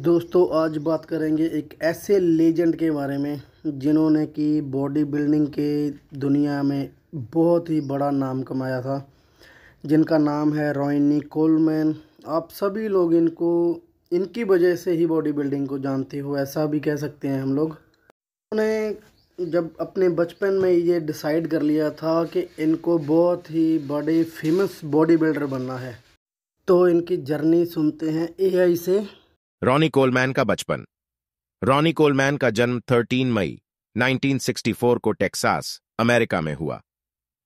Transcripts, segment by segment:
दोस्तों आज बात करेंगे एक ऐसे लेजेंड के बारे में जिन्होंने कि बॉडी बिल्डिंग के दुनिया में बहुत ही बड़ा नाम कमाया था जिनका नाम है रोइनी कोलमैन आप सभी लोग इनको इनकी वजह से ही बॉडी बिल्डिंग को जानते हो ऐसा भी कह सकते हैं हम लोग उन्होंने जब अपने बचपन में ये डिसाइड कर लिया था कि इनको बहुत ही बड़े फेमस बॉडी बिल्डर बनना है तो इनकी जर्नी सुनते हैं ए से रॉनी कोलमैन का बचपन रॉनी कोलमैन का जन्म 13 मई 1964 को टेक्सास अमेरिका में हुआ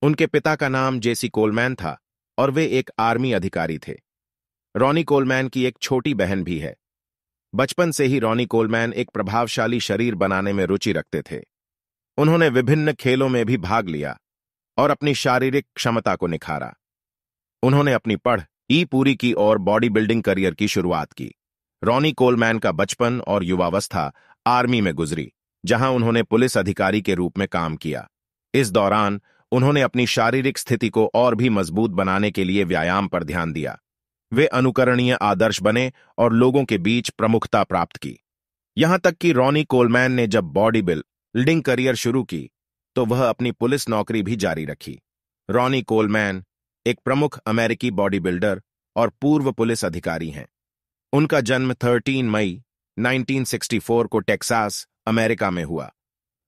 उनके पिता का नाम जेसी कोलमैन था और वे एक आर्मी अधिकारी थे रॉनी कोलमैन की एक छोटी बहन भी है बचपन से ही रॉनी कोलमैन एक प्रभावशाली शरीर बनाने में रुचि रखते थे उन्होंने विभिन्न खेलों में भी भाग लिया और अपनी शारीरिक क्षमता को निखारा उन्होंने अपनी पढ़ ई पूरी की और बॉडी बिल्डिंग करियर की शुरुआत की रॉनी कोलमैन का बचपन और युवावस्था आर्मी में गुजरी जहां उन्होंने पुलिस अधिकारी के रूप में काम किया इस दौरान उन्होंने अपनी शारीरिक स्थिति को और भी मजबूत बनाने के लिए व्यायाम पर ध्यान दिया वे अनुकरणीय आदर्श बने और लोगों के बीच प्रमुखता प्राप्त की यहां तक कि रॉनी कोलमैन ने जब बॉडी बिल्डिंग करियर शुरू की तो वह अपनी पुलिस नौकरी भी जारी रखी रॉनी कोलमैन एक प्रमुख अमेरिकी बॉडी बिल्डर और पूर्व पुलिस अधिकारी हैं उनका जन्म 13 मई 1964 को टेक्सास अमेरिका में हुआ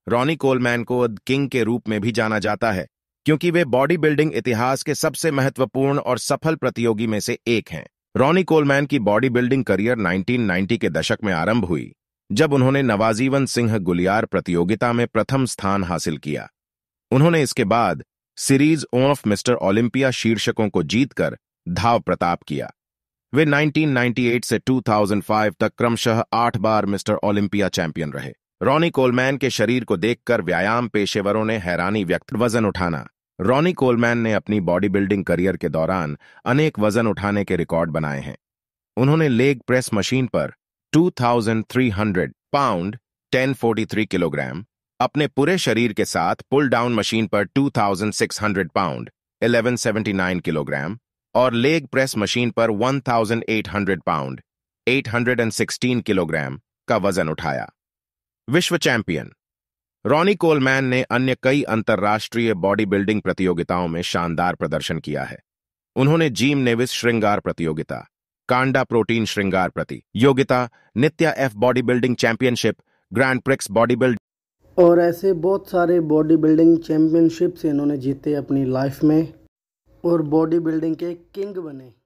रॉनी कोलमैन को किंग के रूप में भी जाना जाता है क्योंकि वे बॉडी बिल्डिंग इतिहास के सबसे महत्वपूर्ण और सफल प्रतियोगी में से एक हैं रॉनी कोलमैन की बॉडी बिल्डिंग करियर 1990 के दशक में आरंभ हुई जब उन्होंने नवाजीवन सिंह गुलियार प्रतियोगिता में प्रथम स्थान हासिल किया उन्होंने इसके बाद सीरीज ऑफ मिस्टर ओलंपिया शीर्षकों को जीतकर धाव प्रताप किया वे 1998 से 2005 तक क्रमशः आठ बार मिस्टर ओलंपिया चैंपियन रहे रॉनी कोलमैन के शरीर को देखकर व्यायाम पेशेवरों ने हैरानी व्यक्त वजन उठाना रॉनी कोलमैन ने अपनी बॉडी बिल्डिंग करियर के दौरान अनेक वजन उठाने के रिकॉर्ड बनाए हैं उन्होंने लेग प्रेस मशीन पर 2,300 पाउंड 1043 किलोग्राम अपने पूरे शरीर के साथ पुल डाउन मशीन पर 2,600 पाउंड 1179 किलोग्राम और लेग प्रेस मशीन पर 1,800 पाउंड 816 किलोग्राम का वजन उठाया विश्व चैंपियन रॉनी कोलमैन ने अन्य कई अंतर्राष्ट्रीय बॉडी बिल्डिंग प्रतियोगिताओं में शानदार प्रदर्शन किया है उन्होंने जीम नेविस श्रृंगार प्रतियोगिता कांडा प्रोटीन श्रृंगार प्रतियोगिता नित्या एफ bodybuilding championship grand prix body build और ऐसे बहुत सारे बॉडी बिल्डिंग चैंपियनशिप्स इन्होंने जीते अपनी लाइफ में और बॉडी बिल्डिंग के किंग बने